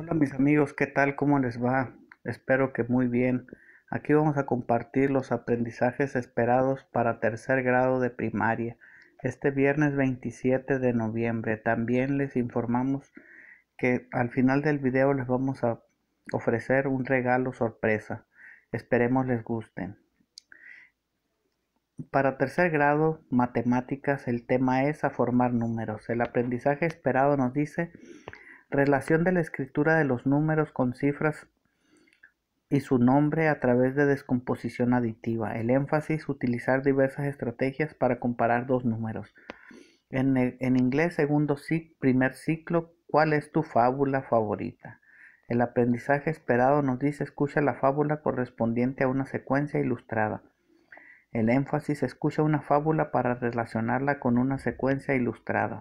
Hola mis amigos, ¿qué tal? ¿Cómo les va? Espero que muy bien. Aquí vamos a compartir los aprendizajes esperados para tercer grado de primaria. Este viernes 27 de noviembre también les informamos que al final del video les vamos a ofrecer un regalo sorpresa. Esperemos les gusten. Para tercer grado, matemáticas, el tema es a formar números. El aprendizaje esperado nos dice Relación de la escritura de los números con cifras y su nombre a través de descomposición aditiva. El énfasis, utilizar diversas estrategias para comparar dos números. En, e, inglés, segundo ciclo, primer ciclo, ¿cuál es tu fábula favorita? El aprendizaje esperado nos dice escucha la fábula correspondiente a una secuencia ilustrada. El énfasis escucha una fábula para relacionarla con una secuencia ilustrada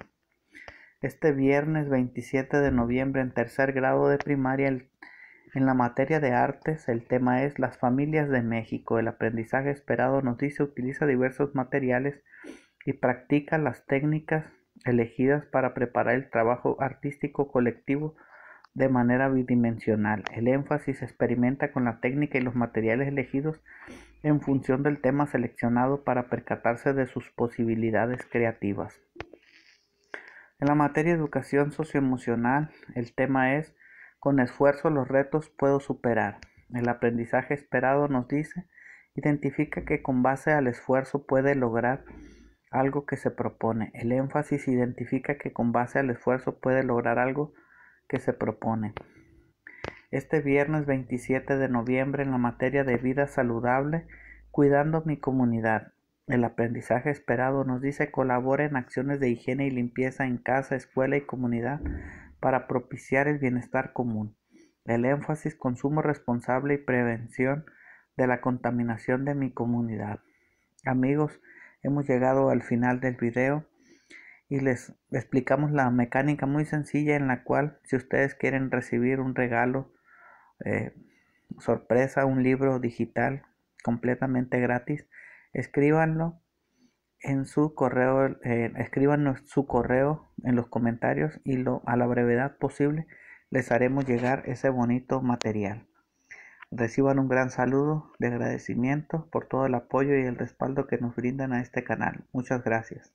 este viernes 27 de noviembre en tercer grado de primaria en la materia de artes. El tema es las familias de México. El aprendizaje esperado nos dice utiliza diversos materiales y practica las técnicas elegidas para preparar el trabajo artístico colectivo de manera bidimensional. El énfasis experimenta con la técnica y los materiales elegidos en función del tema seleccionado para percatarse de sus posibilidades creativas. En la materia de educación socioemocional, el tema es con esfuerzo los retos puedo superar. El aprendizaje esperado nos dice, identifica que con base al esfuerzo puede lograr algo que se propone. El énfasis identifica que con base al esfuerzo puede lograr algo que se propone. Este viernes 27 de noviembre en la materia de vida saludable, cuidando mi comunidad. El aprendizaje esperado nos dice colaboren en acciones de higiene y limpieza en casa, escuela y comunidad para propiciar el bienestar común. El énfasis consumo responsable y prevención de la contaminación de mi comunidad. Amigos, hemos llegado al final del video y les explicamos la mecánica muy sencilla en la cual si ustedes quieren recibir un regalo eh, sorpresa, un libro digital completamente gratis, escríbanlo en su correo, eh, escríbanos su correo en los comentarios y lo, a la brevedad posible les haremos llegar ese bonito material. Reciban un gran saludo de agradecimiento por todo el apoyo y el respaldo que nos brindan a este canal. Muchas gracias.